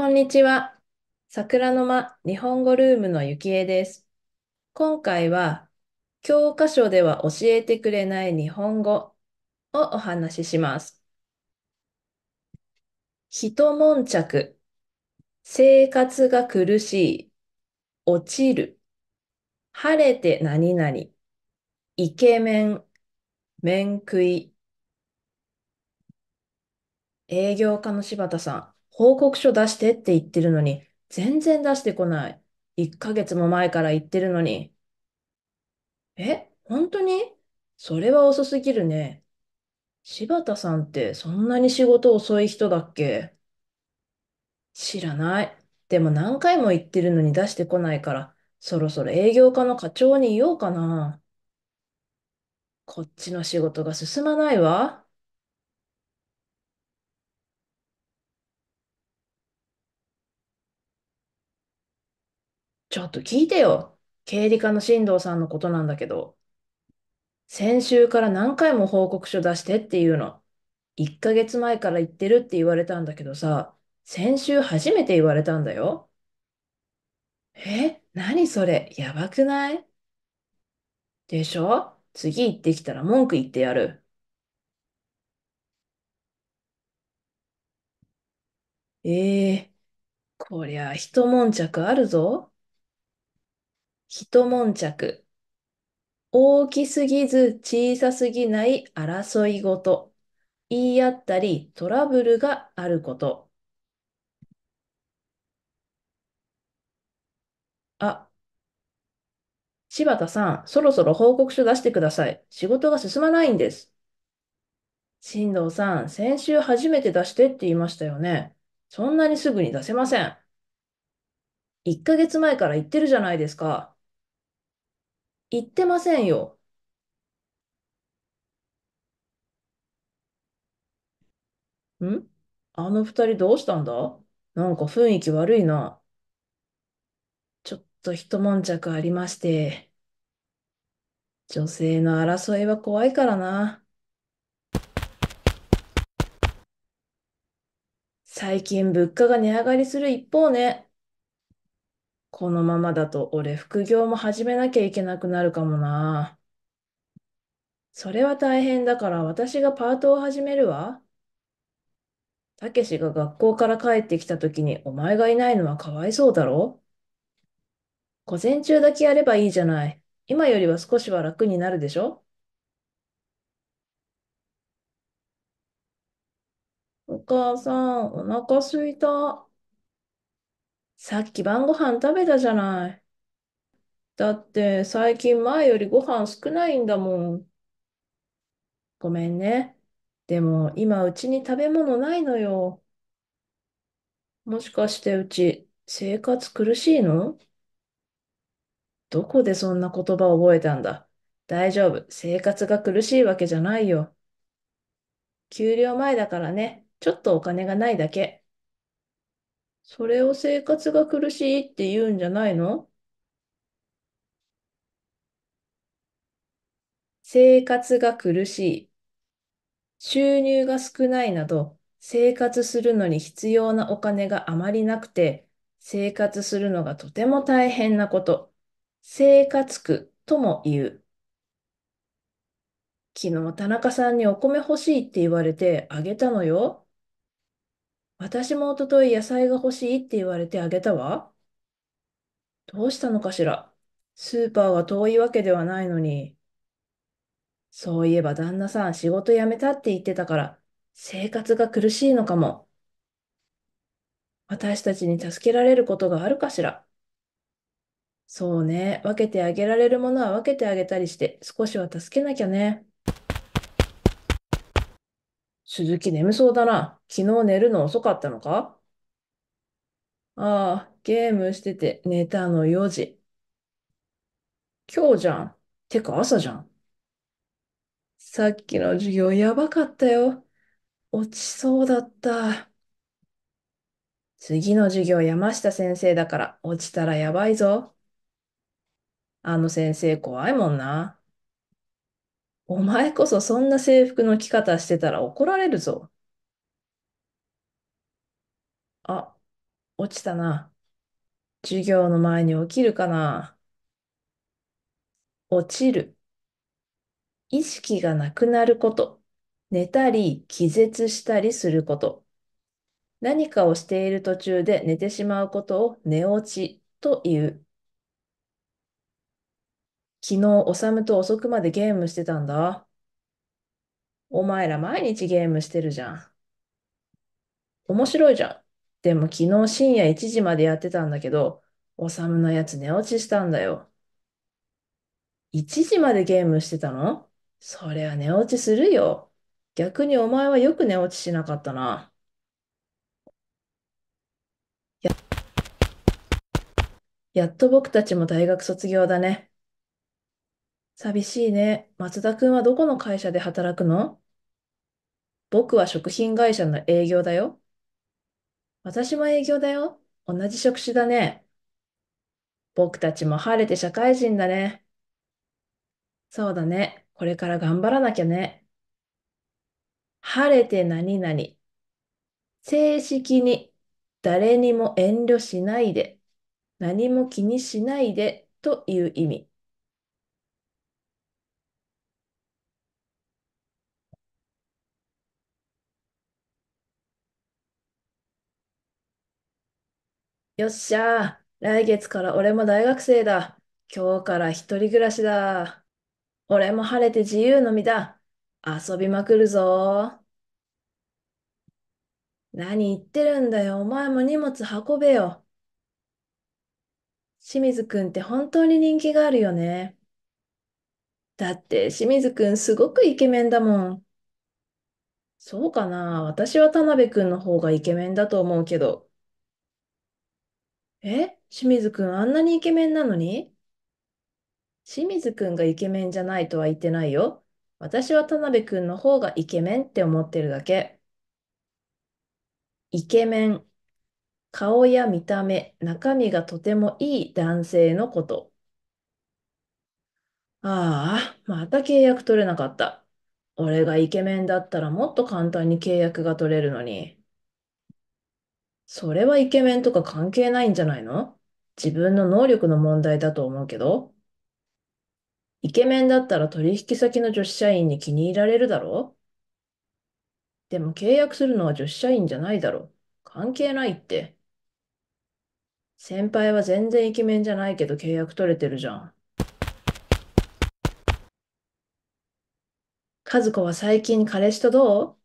こんにちは。桜の間日本語ルームのゆきえです。今回は教科書では教えてくれない日本語をお話しします。一悶着、生活が苦しい、落ちる、晴れて何々、イケメン、面食い。営業家の柴田さん。報告書出してって言ってるのに、全然出してこない。1ヶ月も前から言ってるのに。え、本当にそれは遅すぎるね。柴田さんってそんなに仕事遅い人だっけ知らない。でも何回も言ってるのに出してこないから、そろそろ営業課の課長に言おうかな。こっちの仕事が進まないわ。ちょっと聞いてよ。経理課の進藤さんのことなんだけど、先週から何回も報告書出してっていうの。1ヶ月前から言ってるって言われたんだけどさ、先週初めて言われたんだよ。え、何それ、やばくないでしょ次行ってきたら文句言ってやる。ええこりゃ一悶着あるぞ。一悶着。大きすぎず小さすぎない争いごと。言い合ったりトラブルがあること。あ、柴田さん、そろそろ報告書出してください。仕事が進まないんです。新藤さん、先週初めて出してって言いましたよね。そんなにすぐに出せません。1ヶ月前から言ってるじゃないですか。言ってませんよ。んあの二人どうしたんだなんか雰囲気悪いな。ちょっと一悶着ありまして、女性の争いは怖いからな。最近物価が値上がりする一方ね。このままだと俺副業も始めなきゃいけなくなるかもな。それは大変だから私がパートを始めるわ。たけしが学校から帰ってきた時にお前がいないのはかわいそうだろ午前中だけやればいいじゃない。今よりは少しは楽になるでしょお母さん、お腹すいた。さっき晩ご飯食べたじゃない。だって最近前よりご飯少ないんだもん。ごめんね。でも今うちに食べ物ないのよ。もしかしてうち生活苦しいのどこでそんな言葉を覚えたんだ。大丈夫。生活が苦しいわけじゃないよ。給料前だからね。ちょっとお金がないだけ。それを生活が苦しいって言うんじゃないの生活が苦しい。収入が少ないなど、生活するのに必要なお金があまりなくて、生活するのがとても大変なこと。生活苦とも言う。昨日田中さんにお米欲しいって言われてあげたのよ。私も一昨日野菜が欲しいって言われてあげたわ。どうしたのかしら。スーパーが遠いわけではないのに。そういえば旦那さん仕事辞めたって言ってたから、生活が苦しいのかも。私たちに助けられることがあるかしら。そうね。分けてあげられるものは分けてあげたりして、少しは助けなきゃね。鈴木眠そうだな。昨日寝るの遅かったのかああ、ゲームしてて寝たの4時。今日じゃん。てか朝じゃん。さっきの授業やばかったよ。落ちそうだった。次の授業山下先生だから落ちたらやばいぞ。あの先生怖いもんな。お前こそそんな制服の着方してたら怒られるぞ。あ、落ちたな。授業の前に起きるかな。落ちる。意識がなくなること。寝たり、気絶したりすること。何かをしている途中で寝てしまうことを寝落ちという。昨日、おさむと遅くまでゲームしてたんだ。お前ら毎日ゲームしてるじゃん。面白いじゃん。でも昨日深夜1時までやってたんだけど、おさむのやつ寝落ちしたんだよ。1時までゲームしてたのそりゃ寝落ちするよ。逆にお前はよく寝落ちしなかったな。や、やっと僕たちも大学卒業だね。寂しいね。松田君はどこの会社で働くの僕は食品会社の営業だよ。私も営業だよ。同じ職種だね。僕たちも晴れて社会人だね。そうだね。これから頑張らなきゃね。晴れて何々。正式に誰にも遠慮しないで、何も気にしないでという意味。よっしゃあ、来月から俺も大学生だ。今日から一人暮らしだ。俺も晴れて自由の身だ。遊びまくるぞ。何言ってるんだよ、お前も荷物運べよ。清水くんって本当に人気があるよね。だって清水くんすごくイケメンだもん。そうかな、私は田辺くんの方がイケメンだと思うけど。え清水くん、あんなにイケメンなのに清水くんがイケメンじゃないとは言ってないよ。私は田辺くんの方がイケメンって思ってるだけ。イケメン。顔や見た目、中身がとてもいい男性のこと。ああ、また契約取れなかった。俺がイケメンだったらもっと簡単に契約が取れるのに。それはイケメンとか関係ないんじゃないの自分の能力の問題だと思うけど。イケメンだったら取引先の女子社員に気に入られるだろでも契約するのは女子社員じゃないだろ。関係ないって。先輩は全然イケメンじゃないけど契約取れてるじゃん。和子は最近彼氏とどう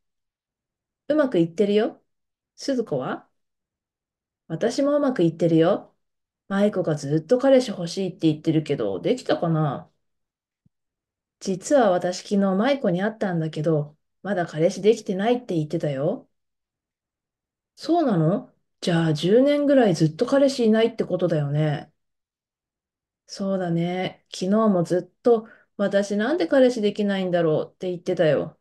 うまくいってるよ。鈴子は私もうまくいってるよ。舞子がずっと彼氏欲しいって言ってるけど、できたかな実は私昨日舞子に会ったんだけど、まだ彼氏できてないって言ってたよ。そうなのじゃあ10年ぐらいずっと彼氏いないってことだよね。そうだね。昨日もずっと私なんで彼氏できないんだろうって言ってたよ。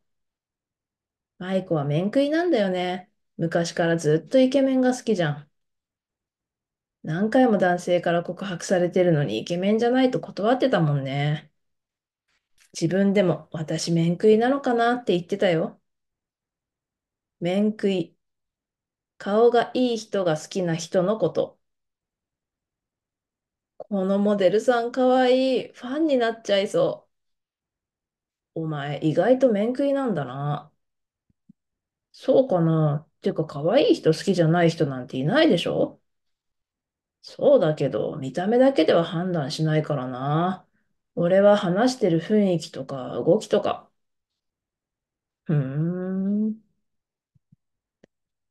舞子は面食いなんだよね。昔からずっとイケメンが好きじゃん。何回も男性から告白されてるのにイケメンじゃないと断ってたもんね。自分でも私面食いなのかなって言ってたよ。面食い。顔がいい人が好きな人のこと。このモデルさんかわいい。ファンになっちゃいそう。お前意外と面食いなんだな。そうかな。てかわいい人好きじゃない人なんていないでしょそうだけど、見た目だけでは判断しないからな。俺は話してる雰囲気とか動きとか。ふーん。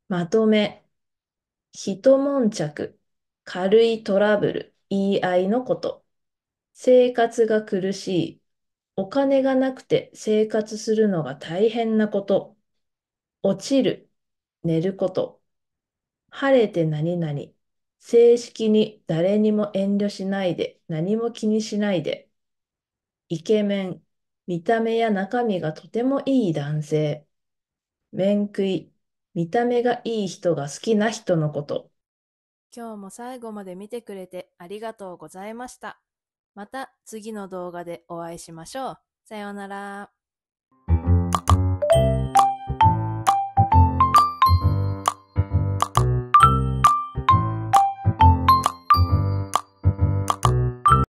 まとめ、一悶着、軽いトラブル、言い合いのこと。生活が苦しい。お金がなくて生活するのが大変なこと。落ちる、寝ること。晴れて何々、正式に誰にも遠慮しないで、何も気にしないで、イケメン、見た目や中身がとてもいい男性、面食い、見た目がいい人が好きな人のこと。今日も最後まで見てくれてありがとうございました。また次の動画でお会いしましょう。さようなら。